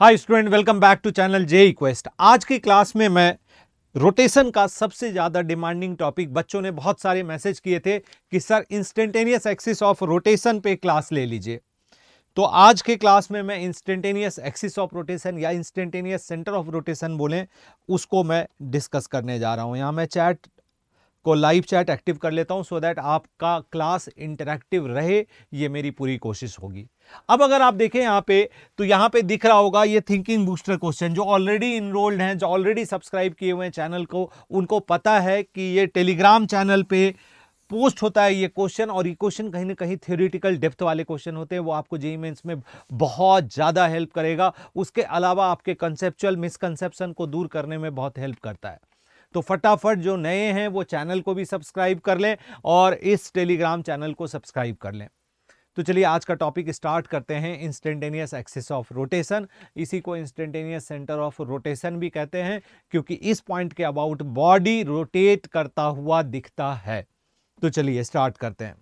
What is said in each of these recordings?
hi student welcome back to channel J Quest आज की class में मैं रोटेशन का सबसे ज़्यादा डिमांडिंग टॉपिक बच्चों ने बहुत सारे मैसेज किए थे कि sir instantaneous axis of rotation पे क्लास ले लीजिए तो आज के क्लास में मैं इंस्टेंटेनियस एक्सिस ऑफ रोटेशन या इंस्टेंटेनियस सेंटर ऑफ रोटेशन बोलें उसको मैं डिस्कस करने जा रहा हूँ यहाँ मैं चैट को लाइव चैट एक्टिव कर लेता हूँ सो दैट आपका क्लास इंटरैक्टिव रहे ये मेरी पूरी कोशिश होगी अब अगर आप देखें यहाँ पे तो यहाँ पे दिख रहा होगा ये थिंकिंग बूस्टर क्वेश्चन जो ऑलरेडी इनरोल्ड हैं जो ऑलरेडी सब्सक्राइब किए हुए हैं चैनल को उनको पता है कि ये टेलीग्राम चैनल पे पोस्ट होता है ये क्वेश्चन और ये क्वेश्चन कहीं ना कहीं थ्योरिटिकल डेप्थ वाले क्वेश्चन होते हैं वो आपको जेई मेंस e e में बहुत ज़्यादा हेल्प करेगा उसके अलावा आपके कंसेप्चुअल मिसकनसेप्शन को दूर करने में बहुत हेल्प करता है तो फटाफट जो नए हैं वो चैनल को भी सब्सक्राइब कर लें और इस टेलीग्राम चैनल को सब्सक्राइब कर लें तो चलिए आज का टॉपिक स्टार्ट करते हैं इंस्टेंटेनियस एक्सिस ऑफ रोटेशन इसी को इंस्टेंटेनियस सेंटर ऑफ रोटेशन भी कहते हैं क्योंकि इस पॉइंट के अबाउट बॉडी रोटेट करता हुआ दिखता है तो चलिए स्टार्ट करते हैं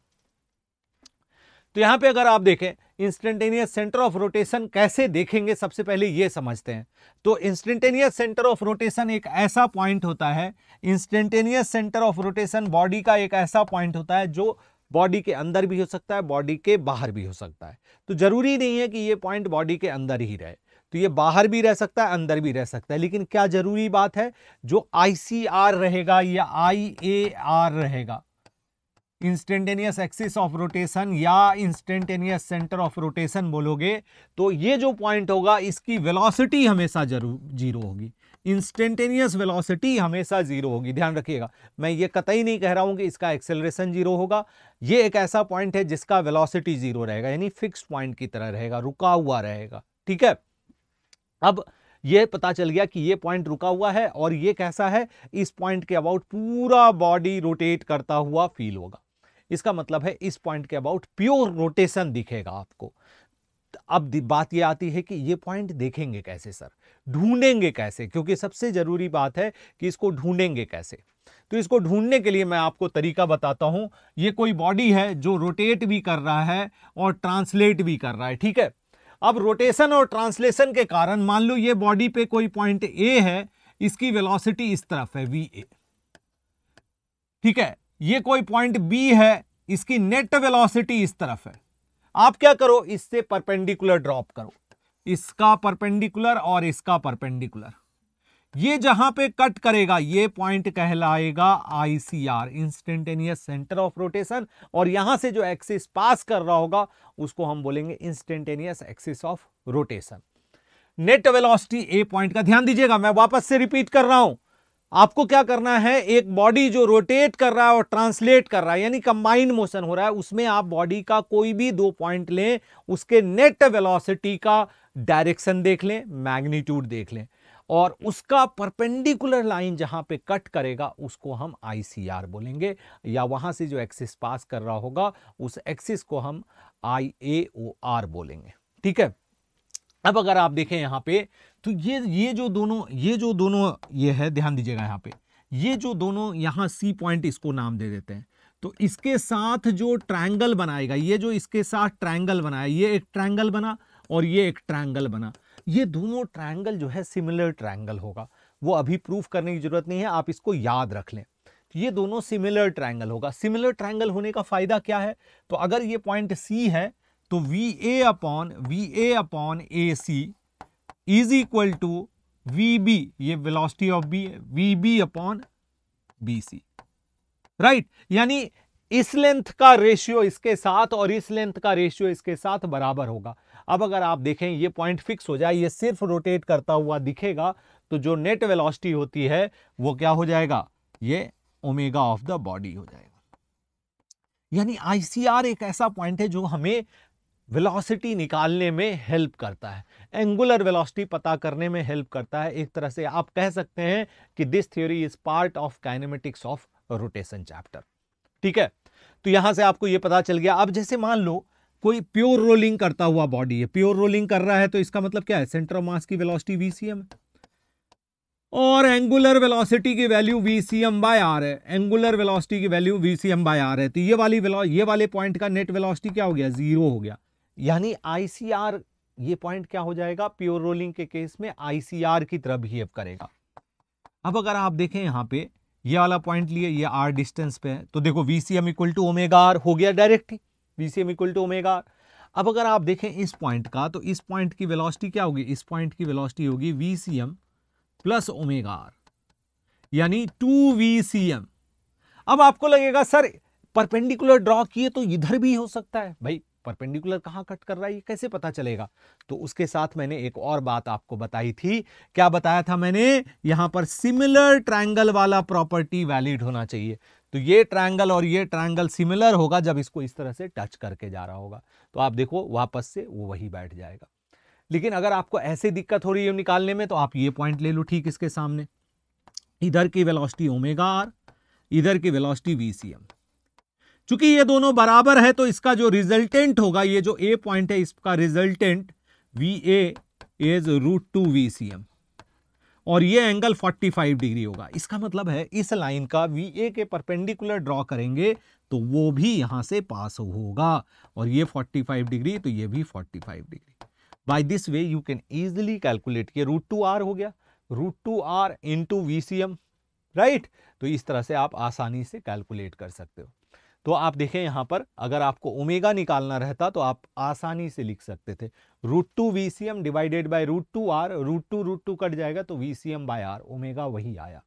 तो यहाँ पे अगर आप देखें इंस्टेंटेनियस सेंटर ऑफ रोटेशन कैसे देखेंगे सबसे पहले ये समझते हैं तो इंस्टेंटेनियस सेंटर ऑफ रोटेशन एक ऐसा पॉइंट होता है instantaneous centre of rotation body का एक ऐसा पॉइंट होता है जो बॉडी के अंदर भी हो सकता है बॉडी के बाहर भी हो सकता है तो ज़रूरी नहीं है कि ये पॉइंट बॉडी के अंदर ही रहे तो ये बाहर भी रह सकता है अंदर भी रह सकता है लेकिन क्या ज़रूरी बात है जो आई रहेगा या आई रहेगा इंस्टेंटेनियस एक्सिस ऑफ रोटेशन या इंस्टेंटेनियस सेंटर ऑफ रोटेशन बोलोगे तो ये जो पॉइंट होगा इसकी वेलोसिटी हमेशा जरूर जीरो होगी इंस्टेंटेनियस वेलोसिटी हमेशा जीरो होगी ध्यान रखिएगा मैं ये कतई नहीं कह रहा हूँ कि इसका एक्सेलरेशन जीरो होगा ये एक ऐसा पॉइंट है जिसका वेलोसिटी जीरो रहेगा यानी फिक्स्ड पॉइंट की तरह रहेगा रुका हुआ रहेगा ठीक है अब ये पता चल गया कि ये पॉइंट रुका हुआ है और ये कैसा है इस पॉइंट के अबाउट पूरा बॉडी रोटेट करता हुआ फील होगा इसका मतलब है इस पॉइंट के अबाउट प्योर रोटेशन दिखेगा आपको अब बात यह आती है कि ये पॉइंट देखेंगे कैसे सर ढूंढेंगे कैसे क्योंकि सबसे ज़रूरी बात है कि इसको ढूंढेंगे कैसे तो इसको ढूंढने के लिए मैं आपको तरीका बताता हूं ये कोई बॉडी है जो रोटेट भी कर रहा है और ट्रांसलेट भी कर रहा है ठीक है अब रोटेशन और ट्रांसलेशन के कारण मान लो ये बॉडी पे कोई पॉइंट ए है इसकी वेलोसिटी इस तरफ है वी ए ठीक है ये कोई पॉइंट बी है इसकी नेट वेलोसिटी इस तरफ है आप क्या करो इससे परपेंडिकुलर ड्रॉप करो इसका परपेंडिकुलर और इसका परपेंडिकुलर ये जहां पे कट करेगा ये पॉइंट कहलाएगा ICR instantaneous centre of rotation और यहां से जो एक्सिस पास कर रहा होगा उसको हम बोलेंगे instantaneous axis of rotation net velocity A point का ध्यान दीजिएगा मैं वापस से रिपीट कर रहा हूं आपको क्या करना है एक बॉडी जो रोटेट कर रहा है और ट्रांसलेट कर रहा है यानी कंबाइंड मोशन हो रहा है उसमें आप बॉडी का कोई भी दो पॉइंट लें उसके नेट वेलोसिटी का डायरेक्शन देख लें मैग्नीट्यूड देख लें और उसका परपेंडिकुलर लाइन जहां पे कट करेगा उसको हम आईसीआर बोलेंगे या वहां से जो एक्सिस पास कर रहा होगा उस एक्सिस को हम आई बोलेंगे ठीक है अब अगर आप देखें यहां पे तो ये ये जो दोनों ये जो दोनों ये है ध्यान दीजिएगा यहाँ पे ये जो दोनों यहाँ सी पॉइंट इसको नाम दे देते हैं तो इसके साथ जो ट्रायंगल बनाएगा ये जो इसके साथ ट्रायंगल बनाया ये एक ट्रायंगल बना और ये एक ट्रायंगल बना ये दोनों ट्रायंगल जो है सिमिलर ट्रायंगल होगा वो अभी प्रूफ करने की ज़रूरत नहीं है आप इसको याद रख लें तो ये दोनों सिमिलर ट्रायंगल होगा सिमिलर ट्रायंगल होने का फ़ायदा क्या है तो अगर ये पॉइंट सी है तो V A upon V A upon A C is equal to V B ये वेलोसिटी ऑफ बी है V B upon B C right यानी इस लेंथ का रेशियो इसके साथ और इस लेंथ का रेशियो इसके साथ बराबर होगा अब अगर आप देखें ये पॉइंट फिक्स हो जाए ये सिर्फ रोटेट करता हुआ दिखेगा तो जो नेट वेलोसिटी होती है वो क्या हो जाएगा ये ओमेगा ऑफ द बॉडी हो जाएगा यानी आईसीआर एक ऐसा पॉइंट है जो हमें वेलोसिटी निकालने में हेल्प करता है एंगुलर वेलोसिटी पता करने में हेल्प करता है एक तरह से आप कह सकते हैं कि this theory is part of kinematics of rotation chapter ठीक है तो यहां से आपको यह पता चल गया अब जैसे मान लो कोई प्योर रोलिंग करता हुआ बॉडी है प्योर रोलिंग कर रहा है तो इसका मतलब क्या है सेंटर ऑफ मास की वेलोसिटी वीसीएम और एंगुलर वेलोसिटी की value V C M by R है एंगुलर वेलोसिटी की value V C M by R है तो ये वाली ये वाले पॉइंट का नेट वेलोसिटी क्या हो गया जीरो हो गया यानी आईसीआर ये पॉइंट क्या हो जाएगा प्योर रोलिंग के केस में आईसीआर की तरफ बिहेव करेगा अब अगर आप देखें यहां पे ये वाला पॉइंट लिए ये आर डिस्टेंस पे है तो देखो VCM equal to omega R हो गया डायरेक्ट ही इक्वल टू ओमेगा आर अब अगर आप देखें इस पॉइंट का तो इस पॉइंट की वेलोसिटी क्या होगी इस पॉइंट की वेलोसिटी होगी वीसीएम प्लस ओमेगा आर यानी टू वी सी एम अब आपको लगेगा सर परपेंडिकुलर ड्रॉ किए तो इधर भी हो सकता है भाई परपेंडिकुलर कहाँ कट कर रहा है ये कैसे पता चलेगा तो उसके साथ मैंने एक और बात आपको बताई थी क्या बताया था मैंने यहाँ पर सिमिलर ट्रायंगल वाला प्रॉपर्टी वैलिड होना चाहिए तो ये ट्रायंगल और ये ट्रायंगल सिमिलर होगा जब इसको इस तरह से टच करके जा रहा होगा तो आप देखो वापस से वो वही बैठ जाएगा लेकिन अगर आपको ऐसे दिक्कत हो रही है निकालने में तो आप ये पॉइंट ले लो ठीक इसके सामने इधर की वेलोसिटी ओमेगा आर इधर की वेलोसिटी वी सी एम चूंकि ये दोनों बराबर है तो इसका जो रिजल्टेंट होगा ये जो ए पॉइंट है इसका resultant V A is root two V C M और ये एंगल 45 डिग्री होगा इसका मतलब है इस लाइन का वी ए के परपेंडिकुलर ड्रॉ करेंगे तो वो भी यहां से पास होगा और ये 45 डिग्री तो ये भी 45 degree by this way you can easily calculate ये रूट टू आर हो गया root two R into V C M right तो इस तरह से आप आसानी से कैलकुलेट कर सकते हो तो आप देखें यहाँ पर अगर आपको ओमेगा निकालना रहता तो आप आसानी से लिख सकते थे root two V C M divided by root two R root two root two cut जाएगा तो V C M by R omega वही आया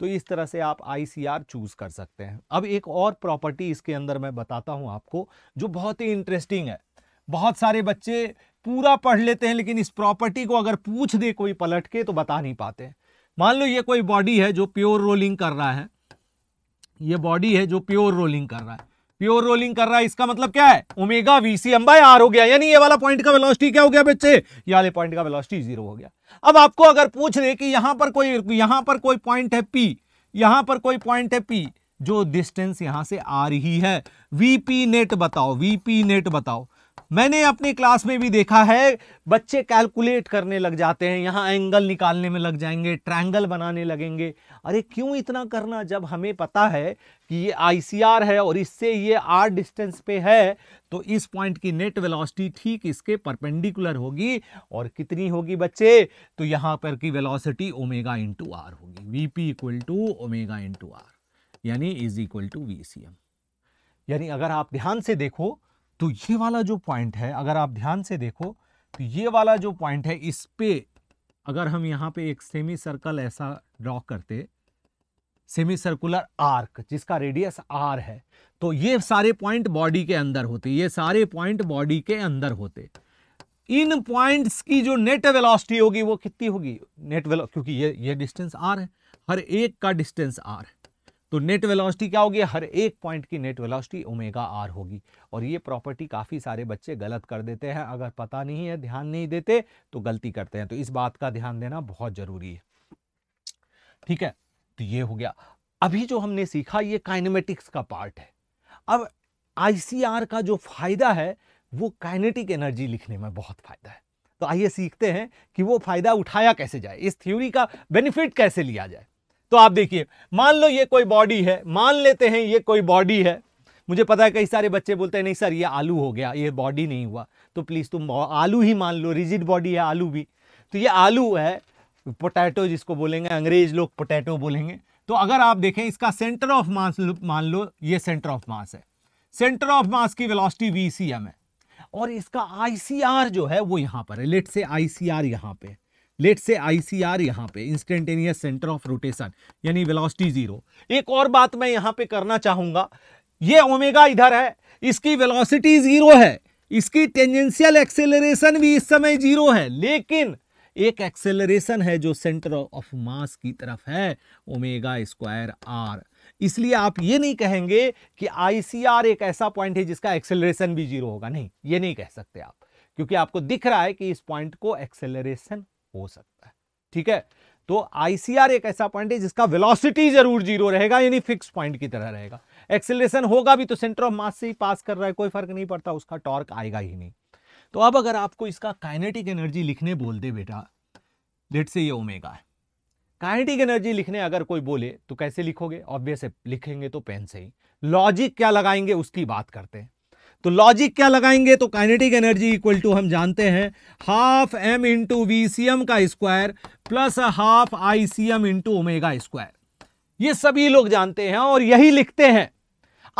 तो इस तरह से आप आई सी आर चूज़ कर सकते हैं अब एक और प्रॉपर्टी इसके अंदर मैं बताता हूँ आपको जो बहुत ही इंटरेस्टिंग है बहुत सारे बच्चे पूरा पढ़ लेते हैं लेकिन इस प्रॉपर्टी को अगर पूछ दे कोई पलट के तो बता नहीं पाते मान लो ये कोई बॉडी है जो प्योर रोलिंग कर रहा है ये बॉडी है जो प्योर रोलिंग कर रहा है प्योर रोलिंग कर रहा है इसका मतलब क्या है ओमेगा वीसीएम बाई आर हो गया यानी ये वाला पॉइंट का वेलोसिटी क्या हो गया बच्चे ये वाले पॉइंट का वेलोसिटी जीरो हो गया अब आपको अगर पूछ रहे कि यहां पर कोई यहां पर कोई पॉइंट है पी यहां पर कोई पॉइंट है पी जो डिस्टेंस यहां से आ रही है वीपी नेट बताओ वीपी नेट बताओ मैंने अपने क्लास में भी देखा है बच्चे कैलकुलेट करने लग जाते हैं यहाँ एंगल निकालने में लग जाएंगे ट्रायंगल बनाने लगेंगे अरे क्यों इतना करना जब हमें पता है कि ये आईसीआर है और इससे ये आर डिस्टेंस पे है तो इस पॉइंट की नेट वेलोसिटी ठीक इसके परपेंडिकुलर होगी और कितनी होगी बच्चे तो यहाँ पर की वेलासिटी ओमेगा इंटू आर होगी V P equal to omega into R यानी is equal to V C M यानी अगर आप ध्यान से देखो तो ये वाला जो पॉइंट है अगर आप ध्यान से देखो तो ये वाला जो पॉइंट है इस पे अगर हम यहाँ पे एक सेमी सर्कल ऐसा ड्रॉ करते सेमी सर्कुलर आर्क जिसका रेडियस आर है तो ये सारे पॉइंट बॉडी के अंदर होते ये सारे पॉइंट बॉडी के अंदर होते इन पॉइंट्स की जो नेट वेलोसिटी होगी वो कितनी होगी नेट वेलो क्योंकि ये ये डिस्टेंस आर है हर एक का डिस्टेंस आर है तो नेट वेलोसिटी क्या होगी हर एक पॉइंट की नेट वेलोसिटी ओमेगा आर होगी और ये प्रॉपर्टी काफ़ी सारे बच्चे गलत कर देते हैं अगर पता नहीं है ध्यान नहीं देते तो गलती करते हैं तो इस बात का ध्यान देना बहुत ज़रूरी है ठीक है तो ये हो गया अभी जो हमने सीखा ये काइनेमेटिक्स का पार्ट है अब आईसीआर का जो फायदा है वो काइनेटिक एनर्जी लिखने में बहुत फायदा है तो आइए सीखते हैं कि वो फायदा उठाया कैसे जाए इस थ्योरी का बेनिफिट कैसे लिया जाए तो आप देखिए मान लो ये कोई बॉडी है मान लेते हैं ये कोई बॉडी है मुझे पता है कई सारे बच्चे बोलते हैं नहीं सर ये आलू हो गया ये बॉडी नहीं हुआ तो प्लीज़ तुम आलू ही मान लो रिजिड बॉडी है आलू भी तो ये आलू है पोटैटो जिसको बोलेंगे अंग्रेज लोग पोटैटो बोलेंगे तो अगर आप देखें इसका सेंटर ऑफ मास मान लो ये सेंटर ऑफ मास है सेंटर ऑफ मास की वेलोसिटी वी है और इसका आई जो है वो यहां पर है लेट से आई सी आर यहाँ पर लेट से आईसीआर यहां पे इंस्टेंटेनियस सेंटर ऑफ रोटेशन यानी वेलोसिटी जीरो एक और बात मैं यहां पे करना चाहूंगा ये ओमेगा इधर है इसकी वेलोसिटी जीरो है इसकी टेंजेंशियल एक्सेलरेशन भी इस समय जीरो है लेकिन एक एक्सेलरेशन है जो सेंटर ऑफ मास की तरफ है ओमेगा स्क्वायर आर इसलिए आप ये नहीं कहेंगे कि आईसीआर एक ऐसा पॉइंट है जिसका एक्सेलरेशन भी जीरो होगा नहीं ये नहीं कह सकते आप क्योंकि आपको दिख रहा है कि इस पॉइंट को एक्सेलरेशन हो सकता है ठीक है तो आईसीआर एक ऐसा पॉइंट है जिसका वेलोसिटी जरूर जीरो रहेगा यानी फिक्स पॉइंट की तरह रहेगा एक्सेलरेशन होगा भी तो सेंटर ऑफ मास से ही पास कर रहा है कोई फर्क नहीं पड़ता उसका टॉर्क आएगा ही नहीं तो अब अगर आपको इसका काइनेटिक एनर्जी लिखने बोल दे बेटा लेट से ये ओमेगा है काइनेटिक एनर्जी लिखने अगर कोई बोले तो कैसे लिखोगे ऑब्वियस लिखेंगे तो पेन से ही लॉजिक क्या लगाएंगे उसकी बात करते हैं तो लॉजिक क्या लगाएंगे तो काइनेटिक एनर्जी इक्वल टू हम जानते हैं half M into V C M का square plus half I C M into omega square ये सभी लोग जानते हैं और यही लिखते हैं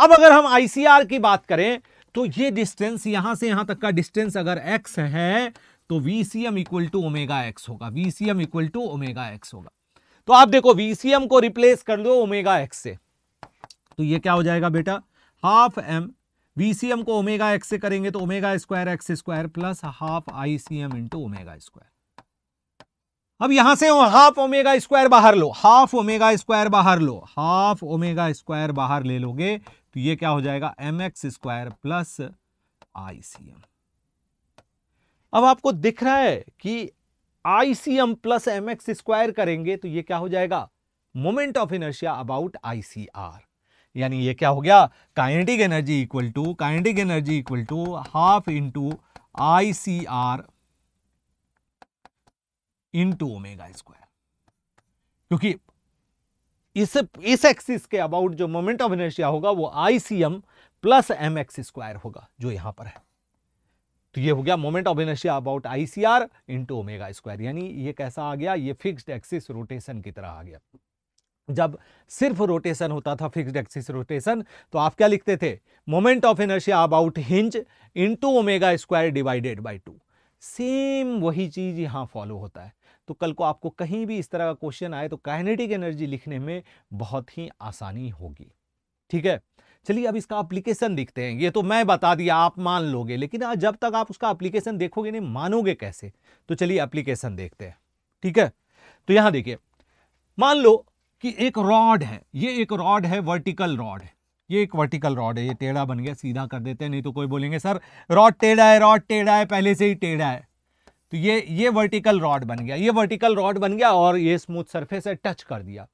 अब अगर हम आईसीआर की बात करें तो ये डिस्टेंस यहां से यहां तक का डिस्टेंस अगर एक्स है तो V C M equal to omega X होगा V C M equal to omega X होगा तो आप देखो वीसीएम को रिप्लेस कर दो ओमेगा एक्स से तो ये क्या हो जाएगा बेटा हाफ एम बीसीएम को ओमेगा एक्स से करेंगे तो omega square X square plus half ICM into omega square अब यहां से हाफ ओमेगा स्क्वायर बाहर लो हाफ ओमेगा स्क्वायर बाहर लो हाफ ओमेगा स्क्वायर बाहर ले लोगे तो ये क्या हो जाएगा M X square plus ICM अब आपको दिख रहा है कि ICM plus M X square करेंगे तो ये क्या हो जाएगा moment of inertia about ICR यानी ये क्या हो गया kinetic energy equal to kinetic energy equal to half into I C R into omega square क्योंकि इस इस एक्सिस के अबाउट जो मोमेंट ऑफ इनर्शिया होगा वो I C M plus M X square होगा जो यहां पर है तो ये हो गया moment of inertia about I C R into omega square यानी ये कैसा आ गया ये फिक्स्ड एक्सिस रोटेशन की तरह आ गया जब सिर्फ रोटेशन होता था फिक्स्ड एक्सिस रोटेशन तो आप क्या लिखते थे moment of inertia about hinge into omega square divided by two same वही चीज़ यहाँ फॉलो होता है तो कल को आपको कहीं भी इस तरह का क्वेश्चन आए तो काइनेटिक एनर्जी लिखने में बहुत ही आसानी होगी ठीक है चलिए अब इसका एप्लीकेशन देखते हैं ये तो मैं बता दिया आप मान लोगे लेकिन जब तक आप उसका एप्लीकेशन देखोगे नहीं मानोगे कैसे तो चलिए एप्लीकेशन देखते हैं ठीक है तो यहां देखिए मान लो कि एक रॉड है ये एक रॉड है वर्टिकल रॉड है ये एक वर्टिकल रॉड है ये टेढ़ा बन गया सीधा कर देते हैं नहीं तो कोई बोलेंगे सर रॉड टेढ़ा है रॉड टेढ़ा है पहले से ही टेढ़ा है तो ये ये वर्टिकल रॉड बन गया ये वर्टिकल रॉड बन गया और ये स्मूथ सरफेस है टच कर दिया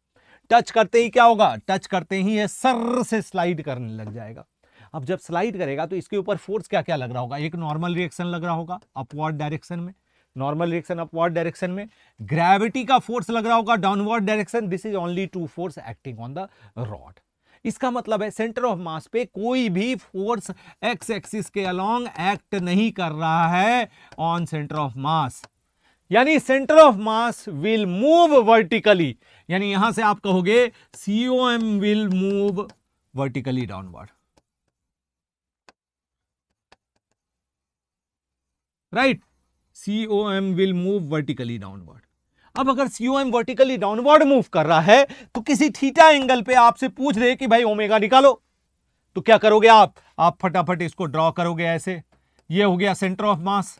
टच करते ही क्या होगा टच करते ही ये सर से स्लाइड करने लग जाएगा अब जब स्लाइड करेगा तो इसके ऊपर फोर्स क्या क्या लग रहा होगा एक नॉर्मल रिएक्शन लग रहा होगा अपवर्ड डायरेक्शन में नॉर्मल डायरेक्शन अपवर्ड डायरेक्शन में ग्रेविटी का फोर्स लग रहा होगा downward direction this is only two force acting on the rod इसका मतलब है सेंटर ऑफ मास पे कोई भी फोर्स एक्स एक्सिस के अलोंग एक्ट नहीं कर रहा है ऑन सेंटर ऑफ मास यानी centre of mass will move vertically यानी यहां से आप कहोगे C O M will move vertically downward right C O M will move vertically downward अब अगर C O M vertically downward move कर रहा है तो किसी थीटा एंगल पे आपसे पूछ दे कि भाई ओमेगा निकालो तो क्या करोगे आप आप फटाफट इसको ड्रॉ करोगे ऐसे ये हो गया सेंटर ऑफ मास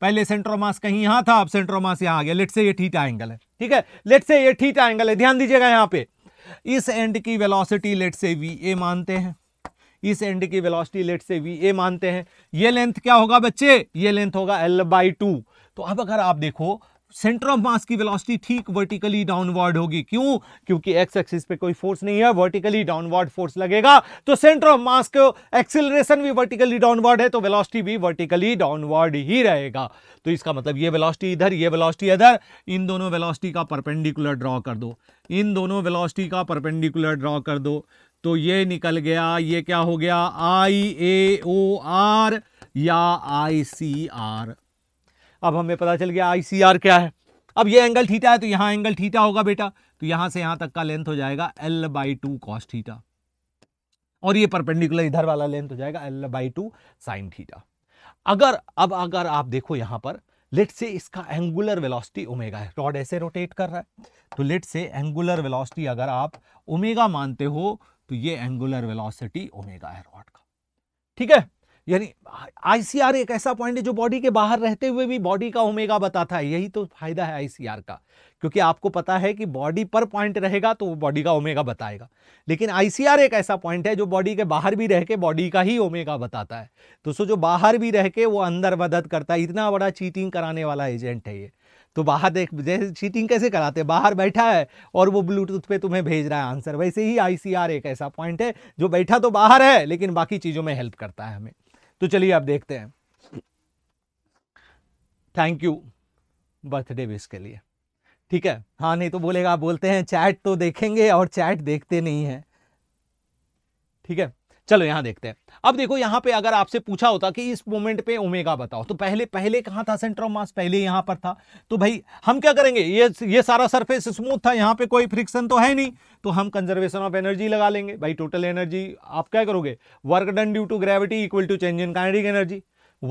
पहले सेंटर ऑफ मास कहीं यहां था अब सेंटर ऑफ मास यहां आ गया लेट से ये थीटा एंगल है ठीक है लेट से ये थीटा एंगल है ध्यान दीजिएगा यहां पे इस एंड की वेलोसिटी लेट से वी ए मानते हैं इस एंड की वेलोसिटी लेट से वी ए मानते हैं ये लेंथ क्या होगा बच्चे ये लेंथ होगा एल बाई टू तो अब अगर आप देखो सेंटर ऑफ मास की वेलोसिटी ठीक वर्टिकली डाउनवर्ड होगी क्यों क्योंकि एक्स एक्सिस पे कोई फोर्स नहीं है वर्टिकली डाउनवर्ड फोर्स लगेगा तो सेंटर ऑफ मास को एक्सिलरेशन भी वर्टिकली डाउनवर्ड है तो वेलोसिटी भी वर्टिकली डाउनवर्ड ही रहेगा तो इसका मतलब ये वेलोसिटी इधर ये वेलोसिटी इधर इन दोनों वेलोसिटी का परपेंडिकुलर ड्रॉ कर दो इन दोनों वेलोसिटी का परपेंडिकुलर ड्रॉ कर दो तो ये निकल गया ये क्या हो गया आई ए ओ आर या आई सी आर अब हमें पता चल गया आई क्या है अब ये एंगल थीटा है तो यहाँ एंगल थीटा होगा बेटा तो यहाँ से यहाँ तक का लेंथ हो जाएगा L by two cos theta और ये परपेंडिकुलर इधर वाला लेंथ हो जाएगा L by two sine theta अगर अब अगर आप देखो यहाँ पर लेट से इसका एंगुलर वेलोसिटी ओमेगा है रॉड ऐसे रोटेट कर रहा है तो लेट से एंगुलर वेलोसिटी अगर आप ओमेगा मानते हो तो ये एंगुलर वेलोसिटी ओमेगा है रॉड का ठीक है यानी आईसीआर एक ऐसा पॉइंट है जो बॉडी के बाहर रहते हुए भी बॉडी का ओमेगा बताता है यही तो फायदा है आईसीआर का क्योंकि आपको पता है कि बॉडी पर पॉइंट रहेगा तो वो बॉडी का ओमेगा बताएगा लेकिन आईसीआर एक ऐसा पॉइंट है जो बॉडी के बाहर भी रह के बॉडी का ही ओमेगा बताता है तो सो जो बाहर भी रह के वो अंदर मदद करता है इतना बड़ा चीटिंग कराने वाला एजेंट है ये तो बाहर देख जैसे चीटिंग कैसे कराते हैं बाहर बैठा है और वो ब्लूटूथ पे तुम्हें भेज रहा है आंसर वैसे ही आईसीआर एक ऐसा पॉइंट है जो बैठा तो बाहर है लेकिन बाकी चीज़ों में हेल्प करता है हमें तो चलिए आप देखते हैं थैंक यू बर्थडे विश के लिए ठीक है हाँ नहीं तो बोलेगा आप बोलते हैं चैट तो देखेंगे और चैट देखते नहीं है ठीक है चलो यहां देखते हैं अब देखो यहां पे अगर आपसे पूछा होता कि इस मोमेंट पे ओमेगा बताओ तो पहले पहले कहां था सेंटर ऑफ मास पहले यहां पर था तो भाई हम क्या करेंगे ये ये सारा सरफेस स्मूथ था यहां पे कोई फ्रिक्शन तो है नहीं तो हम कंजर्वेशन ऑफ एनर्जी लगा लेंगे भाई टोटल एनर्जी आप क्या करोगे work done due to gravity equal to change in kinetic energy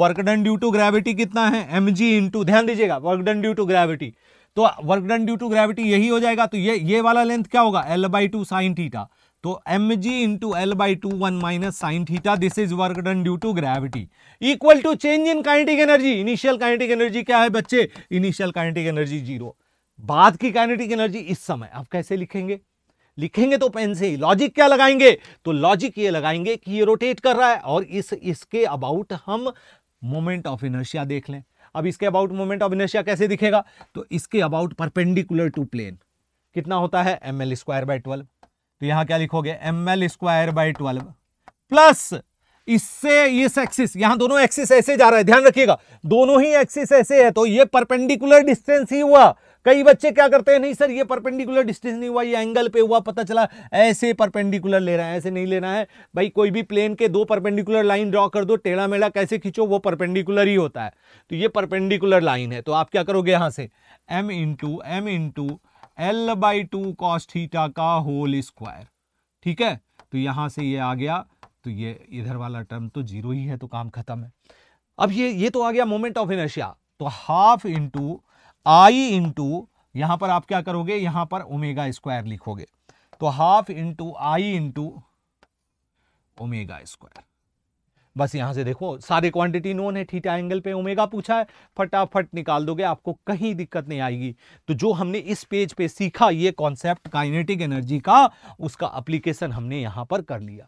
work done due to gravity कितना है एम जी इंटू ध्यान दीजिएगा work done due to gravity तो work done due to gravity यही हो जाएगा तो ये ये वाला लेंथ क्या होगा L by two sine theta तो M G into L by two one minus sine theta this is work done due to gravity equal to change in kinetic energy initial kinetic energy क्या है बच्चे initial kinetic energy zero बाद की kinetic energy इस समय आप कैसे लिखेंगे लिखेंगे तो पेन से ही लॉजिक क्या लगाएंगे तो लॉजिक ये लगाएंगे कि ये रोटेट कर रहा है और इस इसके अबाउट हम मोमेंट ऑफ इनर्शिया देख लें अब इसके अबाउट मोमेंट ऑफ इनर्शिया कैसे दिखेगा तो इसके अबाउट परपेंडिकुलर टू प्लेन कितना होता है M L square by twelve तो यहां क्या लिखोगे M L square by twelve plus इससे इस एक्सिस यहां दोनों एक्सिस ऐसे जा रहा है ध्यान रखिएगा दोनों ही एक्सिस ऐसे है तो ये परपेंडिकुलर डिस्टेंस ही हुआ कई बच्चे क्या करते हैं नहीं सर ये परपेंडिकुलर डिस्टेंस नहीं हुआ ये एंगल पे हुआ पता चला ऐसे परपेंडिकुलर ले रहा है ऐसे नहीं लेना है भाई कोई भी प्लेन के दो परपेंडिकुलर लाइन ड्रॉ कर दो टेढ़ा मेढ़ा कैसे खींचो वो परपेंडिकुलर ही होता है तो ये परपेंडिकुलर लाइन है तो आप क्या करोगे यहां से M into M into L by two cos theta का होल स्क्वायर ठीक है तो यहां से ये आ गया तो ये इधर वाला टर्म तो जीरो ही है तो काम खत्म है अब ये ये तो आ गया मोमेंट ऑफ इनर्शिया तो हाफ इंटू आई इंटू यहां पर आप क्या करोगे यहां पर ओमेगा स्क्वायर लिखोगे तो half into I into omega square बस यहां से देखो सारे क्वांटिटी नोन है थीटा एंगल पे ओमेगा पूछा है फटाफट निकाल दोगे आपको कहीं दिक्कत नहीं आएगी तो जो हमने इस पेज पे सीखा ये कॉन्सेप्ट काइनेटिक एनर्जी का उसका अप्लीकेशन हमने यहाँ पर कर लिया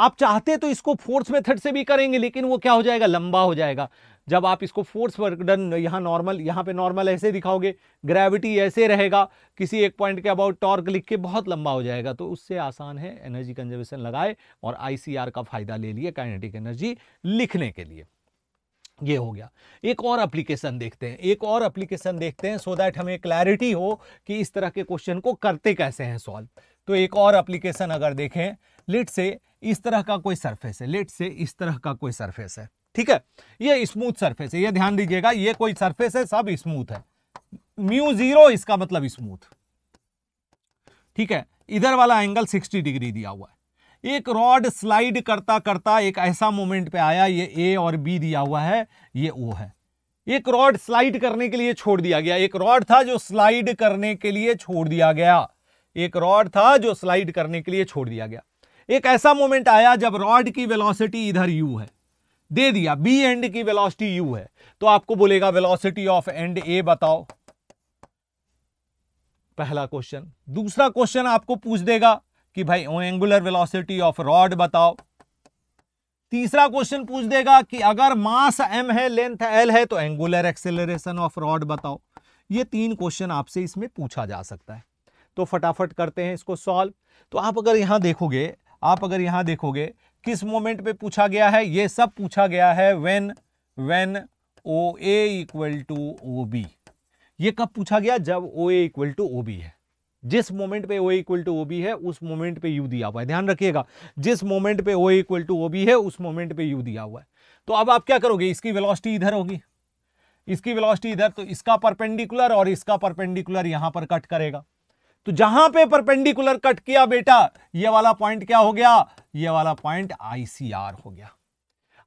आप चाहते तो इसको फोर्स मेथड से भी करेंगे लेकिन वो क्या हो जाएगा लंबा हो जाएगा जब आप इसको फोर्स वर्क डन यहाँ नॉर्मल यहाँ पे नॉर्मल ऐसे दिखाओगे ग्रेविटी ऐसे रहेगा किसी एक पॉइंट के अबाउट टॉर्क लिख के बहुत लंबा हो जाएगा तो उससे आसान है एनर्जी कंजर्वेशन लगाए और आईसीआर का फायदा ले लिए काइनेटिक एनर्जी लिखने के लिए ये हो गया एक और एप्लीकेशन देखते हैं एक और एप्लीकेशन देखते हैं सो दैट हमें क्लैरिटी हो कि इस तरह के क्वेश्चन को करते कैसे हैं सॉल्व तो एक और एप्लीकेशन अगर देखें लेट से इस तरह का कोई सरफेस है लेट से इस तरह का कोई सरफेस है ठीक है ये स्मूथ सरफेस है ये ध्यान दीजिएगा ये कोई सरफेस है सब स्मूथ है म्यू जीरो इसका मतलब स्मूथ ठीक है इधर वाला एंगल 60 डिग्री दिया हुआ है एक रॉड स्लाइड करता करता एक ऐसा मोमेंट पे आया ये ए और बी दिया हुआ है ये ओ है एक रॉड स्लाइड करने के लिए छोड़ दिया गया एक रॉड था जो स्लाइड करने के लिए छोड़ दिया गया एक रॉड था जो स्लाइड करने के लिए छोड़ दिया गया एक ऐसा मोमेंट आया जब रॉड की वेलोसिटी इधर यू है दे दिया बी एंड की वेलोसिटी यू है तो आपको बोलेगा वेलोसिटी ऑफ एंड ए बताओ पहला क्वेश्चन दूसरा क्वेश्चन आपको पूछ देगा कि भाई एंगुलर वेलोसिटी ऑफ रॉड बताओ तीसरा क्वेश्चन पूछ देगा कि अगर मास एम है लेंथ एल है तो एंगुलर एक्सेलरेशन ऑफ रॉड बताओ ये तीन क्वेश्चन आपसे इसमें पूछा जा सकता है तो फटाफट करते हैं इसको सॉल्व तो आप अगर यहां देखोगे आप अगर यहां देखोगे किस मोमेंट पे पूछा गया है ये सब पूछा गया है when when O equal to O B ये कब पूछा गया जब O equal to O B है जिस मोमेंट पे O equal to O B है उस मोमेंट पे यू दिया हुआ है ध्यान रखिएगा जिस मोमेंट पे O equal to O B है उस मोमेंट पे यू दिया हुआ है तो अब आप क्या करोगे इसकी वेलोसिटी इधर होगी इसकी वेलोसिटी इधर तो इसका परपेंडिकुलर और इसका परपेंडिकुलर यहां पर कट करेगा तो जहां पे परपेंडिकुलर कट किया बेटा ये वाला पॉइंट क्या हो गया ये वाला पॉइंट आईसीआर हो गया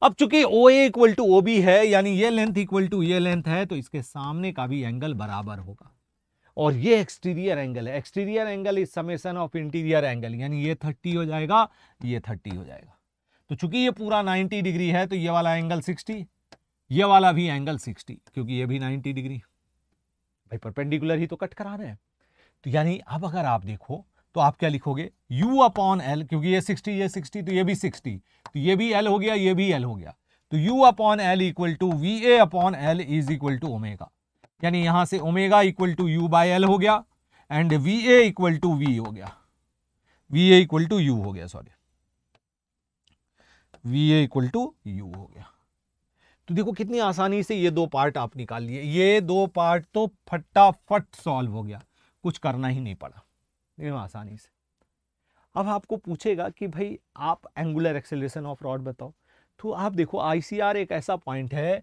अब चूंकि O equal to O B है यानी ये लेंथ इक्वल टू ये लेंथ है तो इसके सामने का भी एंगल बराबर होगा और ये एक्सटीरियर एंगल है exterior angle is summation of interior angle यानी ये थर्टी हो जाएगा ये थर्टी हो जाएगा तो चूंकि ये पूरा नाइनटी डिग्री है तो ये वाला एंगल सिक्सटी ये वाला भी एंगल सिक्सटी क्योंकि ये भी नाइनटी डिग्री भाई परपेंडिकुलर ही तो कट करा रहे हैं तो यानी अब अगर आप देखो तो आप क्या लिखोगे u अपॉन एल क्योंकि ये 60 ये 60 तो ये भी 60 तो ये भी l हो गया ये भी l हो गया तो u upon L equal to V A upon L is equal to omega यानी यहां से omega equal to U by L हो गया and V A equal to V हो गया V A equal to U हो गया sorry V A equal to U हो गया तो देखो कितनी आसानी से ये दो पार्ट आप निकाल लिए ये दो पार्ट तो फटाफट सॉल्व हो गया कुछ करना ही नहीं पड़ा एकदम आसानी से अब आपको पूछेगा कि भाई आप एंगुलर एक्सेलरेशन ऑफ रॉड बताओ तो आप देखो आईसीआर एक ऐसा पॉइंट है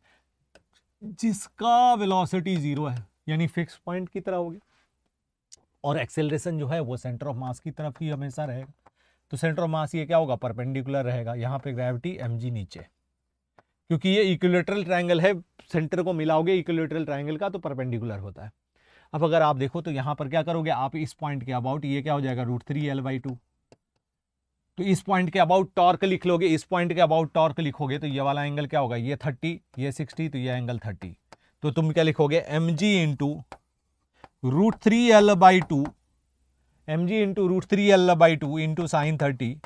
जिसका वेलोसिटी जीरो है यानी फिक्स पॉइंट की तरह होगी और एक्सेलरेशन जो है वो सेंटर ऑफ मास की तरफ ही हमेशा रहेगा तो सेंटर ऑफ मास ये क्या होगा परपेंडिकुलर रहेगा यहाँ पे ग्रेविटी एम नीचे क्योंकि ये इक्विलेटरल ट्रायंगल है सेंटर को मिलाओगे इक्विलेटरल ट्रायंगल का तो परपेंडिकुलर होता है अब अगर आप देखो तो यहां पर क्या करोगे आप इस पॉइंट के अबाउट ये क्या हो जाएगा root three L by two तो इस पॉइंट के अबाउट टॉर्क लिख लोगे इस पॉइंट के अबाउट टॉर्क लिखोगे तो ये वाला एंगल क्या होगा ये थर्टी ये सिक्सटी तो ये एंगल थर्टी तो तुम क्या लिखोगे M G into root three L by two M G into root three L by two into sine thirty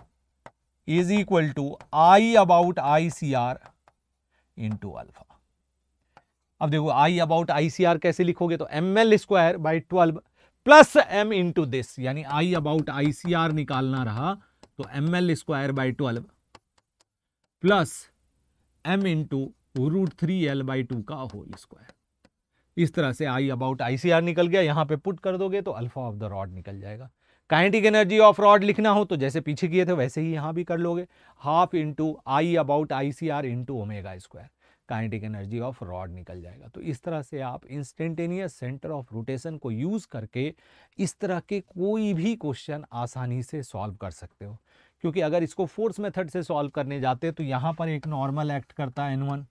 is equal to I about I C R into alpha अब देखो I about ICR कैसे लिखोगे तो M L square by twelve plus M into this यानी I about ICR निकालना रहा तो M L square by twelve plus M into root three L by two का होल स्क्वायर इस तरह से आई अबाउट आईसीआर निकल गया यहाँ पे पुट कर दोगे तो अल्फा ऑफ द रॉड निकल जाएगा काइनेटिक एनर्जी ऑफ रॉड लिखना हो तो जैसे पीछे किए थे वैसे ही यहाँ भी कर लोगे half into I about I C R into omega square kinetic energy of rod निकल जाएगा तो इस तरह से आप इंस्टेंटेनियस सेंटर ऑफ रोटेशन को यूज़ करके इस तरह के कोई भी क्वेश्चन आसानी से सॉल्व कर सकते हो क्योंकि अगर इसको फोर्स मेथड से सॉल्व करने जाते तो यहाँ पर एक नॉर्मल एक्ट करता एन वन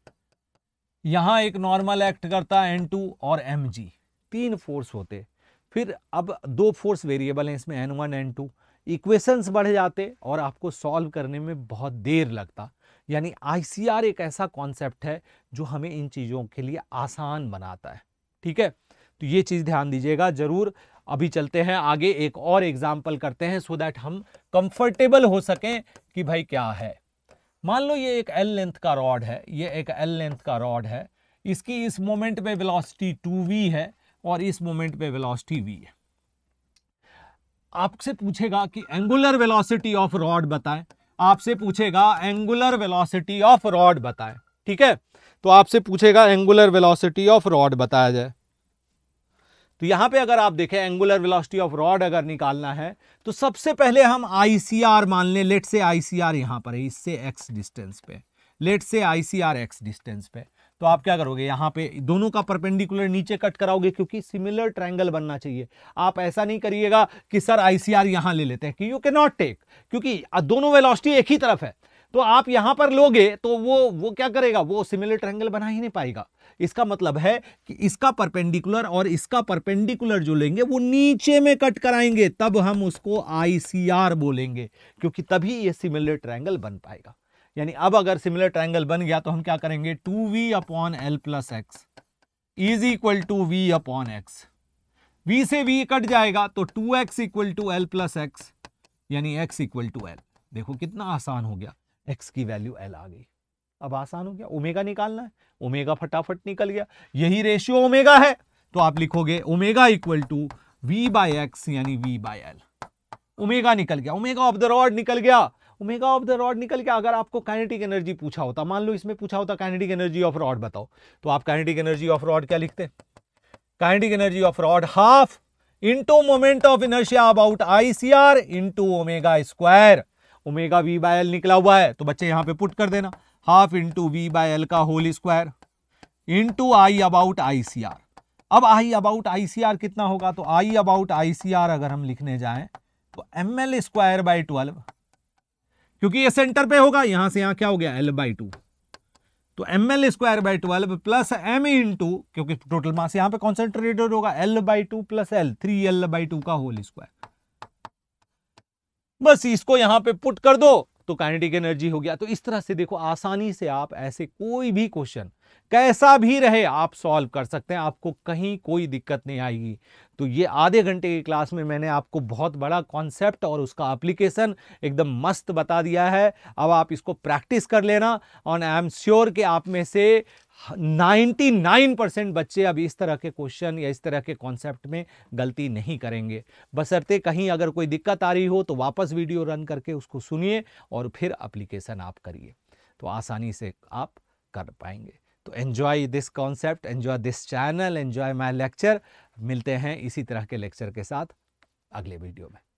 यहाँ एक नॉर्मल एक्ट करता है एन टू और एम जी तीन फोर्स होते फिर अब दो फोर्स वेरिएबल हैं इसमें N one N two equations बढ़ जाते और आपको सॉल्व करने में बहुत देर लगता यानी आईसीआर एक ऐसा कॉन्सेप्ट है जो हमें इन चीज़ों के लिए आसान बनाता है ठीक है तो ये चीज़ ध्यान दीजिएगा ज़रूर अभी चलते हैं आगे एक और एग्जाम्पल करते हैं सो दैट हम कंफर्टेबल हो सकें कि भाई क्या है मान लो ये एक एल लेंथ का रॉड है ये एक एल लेंथ का रॉड है इसकी इस मोमेंट पे वेलोसिटी 2v है और इस मोमेंट पे वेलोसिटी v है आपसे पूछेगा कि एंगुलर वेलोसिटी ऑफ रॉड बताएं आपसे पूछेगा एंगुलर वेलोसिटी ऑफ रॉड बताएं ठीक है तो आपसे पूछेगा एंगुलर वेलोसिटी ऑफ रॉड बताया जाए तो यहां पे अगर आप देखें एंगुलर वेलोसिटी ऑफ रॉड अगर निकालना है तो सबसे पहले हम आईसीआर मान लें लेट से आईसीआर यहां पर है इससे एक्स डिस्टेंस पे लेट से आईसीआर एक्स डिस्टेंस पे तो आप क्या करोगे यहाँ पे दोनों का परपेंडिकुलर नीचे कट कराओगे क्योंकि सिमिलर ट्रायंगल बनना चाहिए आप ऐसा नहीं करिएगा कि सर आईसीआर यहाँ ले लेते हैं कि यू कैन नॉट टेक क्योंकि दोनों वेलोसिटी एक ही तरफ है तो आप यहां पर लोगे तो वो वो क्या करेगा वो सिमिलर ट्रायंगल बना ही नहीं पाएगा इसका मतलब है कि इसका परपेंडिकुलर और इसका परपेंडिकुलर जो लेंगे वो नीचे में कट कराएंगे तब हम उसको आईसीआर बोलेंगे क्योंकि तभी ये सिमिलर ट्रायंगल बन पाएगा यानी अब अगर सिमिलर ट्राइंगल बन गया तो हम क्या करेंगे two V upon L plus X is equal to V upon X V से वी कट जाएगा तो two X equal to L plus X यानी एक्स इक्वल टू एल देखो कितना आसान हो गया एक्स की वैल्यू एल आ गई अब आसान हो गया ओमेगा निकालना है ओमेगा फटाफट निकल गया यही रेशियो ओमेगा है तो आप लिखोगे omega equal to V by X यानी वी बाय एल ओमेगा निकल गया ओमेगा ऑफ द रॉड निकल गया ओमेगा ऑफ द रॉड निकल के अगर आपको काइनेटिक एनर्जी पूछा होता मान लो इसमें पूछा होता काइनेटिक एनर्जी ऑफ रॉड बताओ तो आप काइनेटिक एनर्जी ऑफ रॉड क्या लिखते kinetic energy of rod half into moment of inertia about ICR into omega square omega V by L निकला हुआ है तो बच्चे यहां पर पुट कर देना half into V by L का whole square into I about ICR अब आई अबाउट आईसीआर कितना होगा तो आई अबाउट आईसीआर अगर हम लिखने जाए तो M L square by twelve क्योंकि ये सेंटर पे होगा यहां से यहां क्या हो गया एल बाई टू तो M L square by twelve plus M into क्योंकि टोटल मास यहां पे कॉन्सेंट्रेटेड होगा L by two plus L three L by two का होल स्क्वायर बस इसको यहां पे पुट कर दो तो काइनेटिक एनर्जी हो गया तो इस तरह से देखो आसानी से आप ऐसे कोई भी क्वेश्चन कैसा भी रहे आप सॉल्व कर सकते हैं आपको कहीं कोई दिक्कत नहीं आएगी तो ये आधे घंटे की क्लास में मैंने आपको बहुत बड़ा कॉन्सेप्ट और उसका एप्लीकेशन एकदम मस्त बता दिया है अब आप इसको प्रैक्टिस कर लेना और आई एम श्योर कि आप में से 99 परसेंट बच्चे अब इस तरह के क्वेश्चन या इस तरह के कॉन्सेप्ट में गलती नहीं करेंगे बसरते कहीं अगर कोई दिक्कत आ रही हो तो वापस वीडियो रन करके उसको सुनिए और फिर अप्लीकेशन आप करिए तो आसानी से आप कर पाएंगे तो enjoy this concept enjoy this channel enjoy my lecture मिलते हैं इसी तरह के लेक्चर के साथ अगले वीडियो में